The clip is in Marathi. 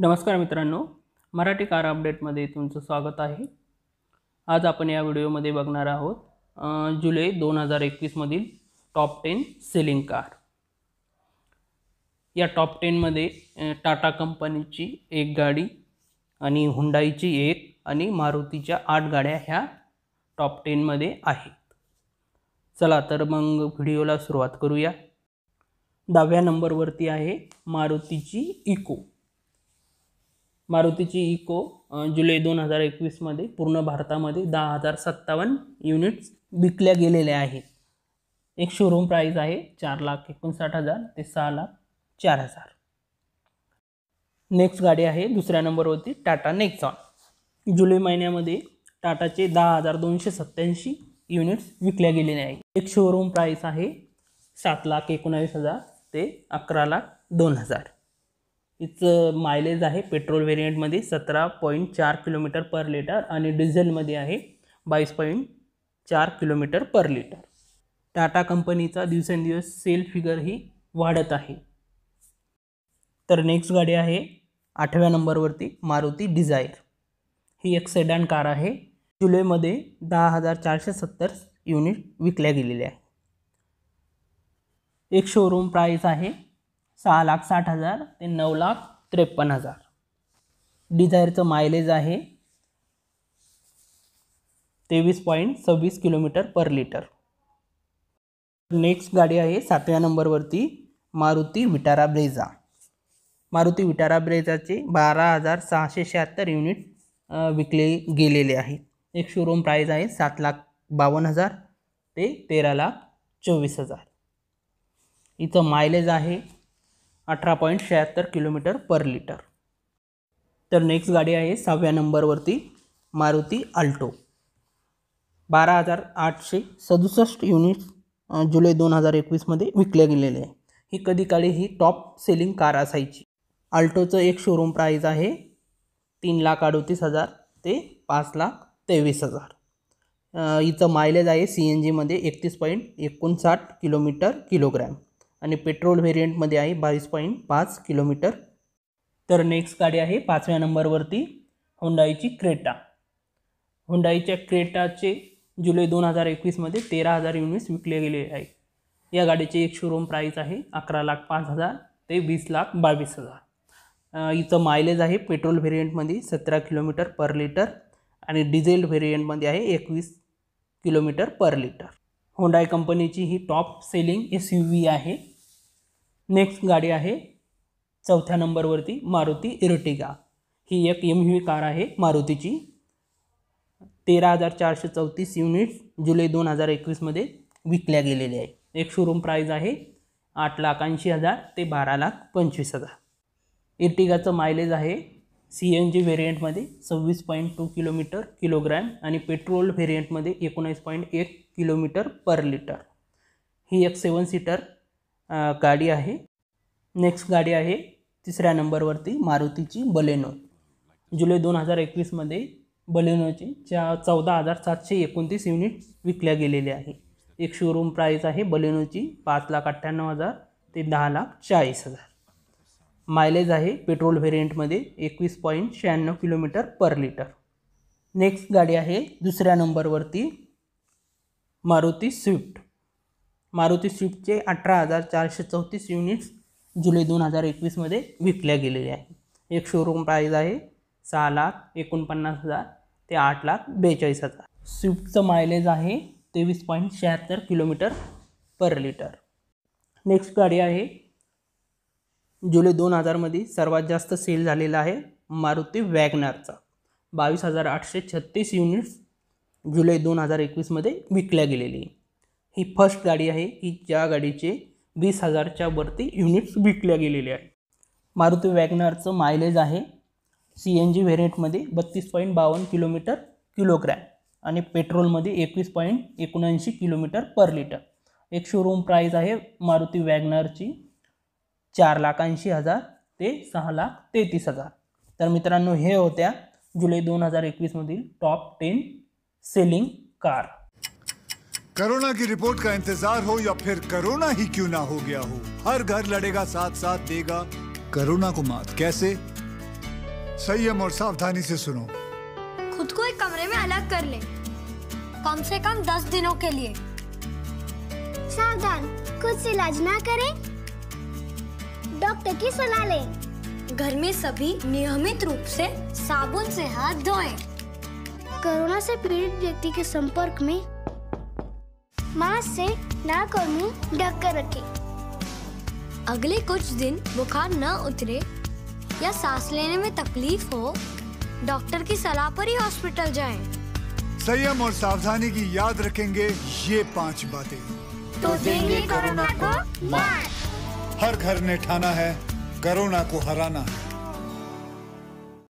नमस्कार मित्रांनो मराठी कार अपडेटमध्ये तुमचं स्वागत आहे आज आपण या व्हिडिओमध्ये बघणार आहोत जुलै दोन हजार एकवीसमधील टॉप टेन सेलिंग कार या टॉप टेनमध्ये टाटा कंपनीची एक गाडी आणि हुंडाईची एक आणि मारुतीच्या आठ गाड्या ह्या टॉप टेनमध्ये आहेत चला तर मग व्हिडिओला सुरुवात करूया दहाव्या नंबरवरती आहे मारुतीची इको मारुतीची इको जुलै दोन हजार एकवीसमध्ये पूर्ण भारतामध्ये दहा हजार सत्तावन्न युनिट्स विकल्या गेलेल्या आहेत एक शोरूम प्राईज आहे चार लाख एकोणसाठ हजार ते सहा लाख चार हजार नेक्स्ट गाडी आहे दुसऱ्या नंबरवरती टाटा नेक्सॉन जुलै महिन्यामध्ये टाटाचे दहा हजार दोनशे सत्त्याऐंशी युनिट्स विकल्या गेलेले आहेत एक शोरूम प्राईस आहे सात लाख एकोणावीस हजार ते अकरा लाख दोन हजार इच मायलेज आहे पेट्रोल व्हेरियंटमध्ये सतरा पॉईंट चार किलोमीटर पर लिटर आणि डिझेलमध्ये आहे बावीस पॉईंट चार किलोमीटर पर लिटर टाटा कंपनीचा दिवसेंदिवस सेल फिगर ही वाढत आहे तर नेक्स्ट गाडी आहे आठव्या नंबरवरती मारुती डिझायर ही एक सेडान कार आहे जुलैमध्ये दहा हजार चारशे सत्तर युनिट विकल्या गेलेले आहे एक शोरूम प्राईस आहे सहा लाख साठ हजार ते नऊ लाख त्रेपन्न हजार डिझायरचं मायलेज आहे तेवीस पॉईंट सव्वीस किलोमीटर पर लिटर नेक्स्ट गाडी आहे सातव्या नंबरवरती Maruti Vitara Brezza Maruti Vitara ब्रेझाचे बारा हजार सहाशे शहात्तर युनिट विकले गेलेले आहे एक शोरूम प्राईज आहे सात लाख बावन्न हजार ते तेरा लाख चोवीस हजार इथं मायलेज आहे अठरा पॉईंट शहात्तर किलोमीटर पर लिटर तर नेक्स्ट गाडी आहे सहाव्या नंबरवरती मारुती आल्टो बारा हजार आठशे सदुसष्ट युनिट्स जुलै दोन हजार एकवीसमध्ये विकले गेलेले आहे ही कधी काळी ही टॉप सेलिंग कार असायची अल्टोचं एक शोरूम प्राईज आहे तीन लाख अडोतीस हजार ते पाच लाख तेवीस हजार हिचं मायलेज आहे सी एन जीमध्ये एकतीस पॉईंट एकोणसाठ किलोमीटर किलोग्रॅम आणि पेट्रोल व्हेरियंटमध्ये आहे बावीस पॉईंट पाच किलोमीटर तर नेक्स्ट गाडी आहे पाचव्या नंबरवरती हुंडाईची क्रेटा हुंडाईच्या क्रेटाचे जुलै दोन हजार एकवीसमध्ये तेरा हजार युनिट्स विकले गेले आहे या गाडीचे एक शोरूम प्राईस आहे अकरा लाख पाच हजार ते वीस लाख बावीस हजार इथं मायलेज आहे पेट्रोल व्हेरियंटमध्ये सतरा किलोमीटर पर लिटर आणि डिझेल व्हेरियंटमध्ये आहे एकवीस किलोमीटर पर लिटर होंडाय कंपनीची ही top selling S U V आहे नेक्स्ट गाडी आहे चौथ्या नंबरवरती मारुती इर्टिगा ही एक एम व्ही कार आहे मारुतीची तेरा हजार चारशे चौतीस युनिट्स जुलै दोन हजार एकवीसमध्ये विकल्या गेलेली आहे एक शोरूम प्राईज आहे आठ लाख ऐंशी हजार ते बारा लाख पंचवीस हजार इर्टिगाचं मायलेज आहे सी एन जी व्हेरियंटमध्ये सव्वीस पॉईंट टू किलोमीटर किलोग्रॅम आणि पेट्रोल व्हेरियंटमध्ये एकोणीस पॉईंट एक किलोमीटर पर लिटर ही एक सेवन सीटर गाडी आहे नेक्स्ट गाडी आहे तिसऱ्या नंबरवरती मारुतीची बलेनो जुलै दोन हजार एकवीसमध्ये बलेनोची चा चौदा हजार सातशे एकोणतीस युनिट्स विकल्या गेलेल्या आहे एक शोरूम प्राईस आहे बलेनोची पाच लाख अठ्ठ्याण्णव हजार ते दहा लाख चाळीस हजार मायलेज आहे पेट्रोल व्हेरियंटमध्ये एकवीस पॉईंट शहाण्णव किलोमीटर पर लिटर नेक्स्ट गाडी आहे दुसऱ्या नंबरवरती मारुती स्विफ्ट मारुती स्विफ्टचे अठरा हजार चारशे चौतीस युनिट्स जुलै दोन हजार एकवीसमध्ये विकल्या गेलेले आहे एक शोरूम प्राईज आहे सहा लाख एकोणपन्नास हजार ते आठ लाख बेचाळीस हजार स्विफ्टचं मायलेज आहे तेवीस पॉईंट शहात्तर किलोमीटर पर लिटर नेक्स्ट गाडी आहे जुलै दोन हजारमध्ये सर्वात जास्त सेल झालेला आहे मारुती वॅगनारचा बावीस हजार आठशे छत्तीस युनिट्स जुलै दोन हजार एकवीसमध्ये विकल्या गेलेली ही फर्स्ट गाडी आहे की ज्या गाडीचे वीस हजारच्या वरती युनिट्स विकल्या गेलेले आहे मारुती वॅगनारचं मायलेज आहे सी एन जी व्हेरियंटमध्ये बत्तीस पॉईंट बावन्न किलोमीटर किलोग्रॅम आणि पेट्रोलमध्ये एकवीस पॉईंट एकोणऐंशी किलोमीटर पर लिटर एक शोरूम प्राईज आहे मारुती वॅगनारची चार लाख ऐंशी हजार ते सहा लाख तेतीस हजार तो मित्रों हे होत्या जुलै दोन हजार एकवीसमधील top ten selling car corona की रिपोर्ट का इंतजार हो या फिर कोरोना ही क्यों ना हो गया हो हर घर लड़ेगा साथ साथ देगा कोरोना को मात कैसे संयम और सावधानी से सुनो खुद को एक कमरे में अलग कर ले कम से कम दस दिनों के लिए सावधान खुद से इलाज ना करें डॉक्टर की सलाह लें। घर में सभी नियमित रूप से साबुन से हाथ धोएं। कोरोना से पीड़ित व्यक्ति के संपर्क में मास्क से नाक और मुंह ढक कर रखें। अगले कुछ दिन बुखार न उतरे या सांस लेने में तकलीफ हो डॉक्टर की सलाह पर ही हॉस्पिटल जाएं। संयम और सावधानी की याद रखेंगे ये पांच बातें तो देंगे कोरोना को मात। हर घर ने ठाना है करोना को हराना है